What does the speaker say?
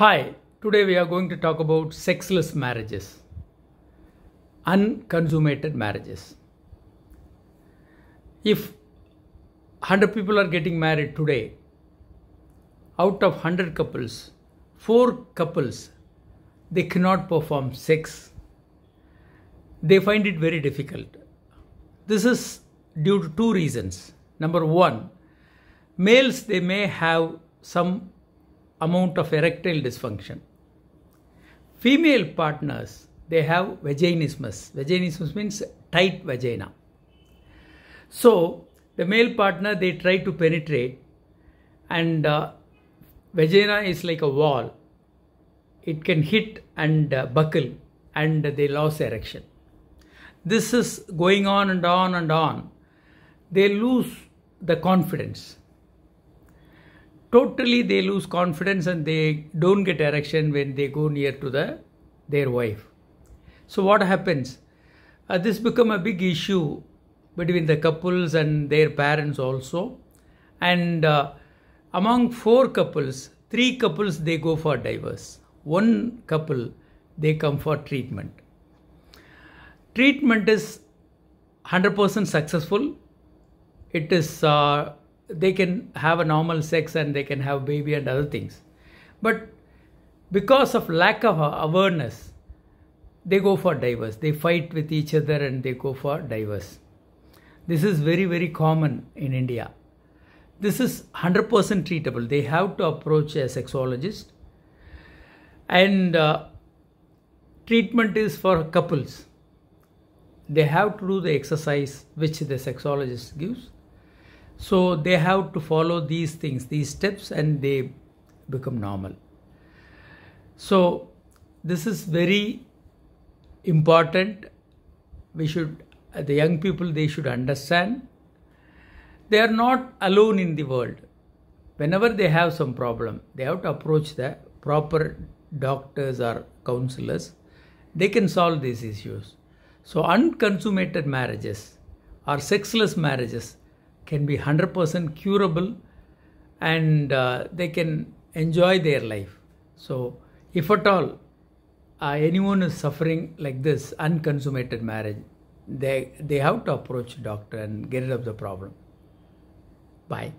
Hi, today we are going to talk about sexless marriages, unconsummated marriages. If 100 people are getting married today, out of 100 couples, 4 couples, they cannot perform sex. They find it very difficult. This is due to two reasons. Number one, males, they may have some amount of erectile dysfunction. Female partners, they have vaginismus. Vaginismus means tight vagina. So, the male partner, they try to penetrate and uh, vagina is like a wall. It can hit and uh, buckle and they lose erection. This is going on and on and on. They lose the confidence totally they lose confidence and they don't get erection when they go near to the their wife so what happens uh, this become a big issue between the couples and their parents also and uh, among four couples three couples they go for divorce one couple they come for treatment treatment is 100% successful it is uh, they can have a normal sex and they can have baby and other things but because of lack of awareness they go for divorce they fight with each other and they go for divorce this is very very common in india this is 100% treatable they have to approach a sexologist and uh, treatment is for couples they have to do the exercise which the sexologist gives so they have to follow these things, these steps, and they become normal. So this is very important. We should, the young people, they should understand. They are not alone in the world. Whenever they have some problem, they have to approach the proper doctors or counselors. They can solve these issues. So unconsummated marriages or sexless marriages can be 100% curable and uh, they can enjoy their life. So, if at all uh, anyone is suffering like this unconsummated marriage, they, they have to approach doctor and get rid of the problem. Bye.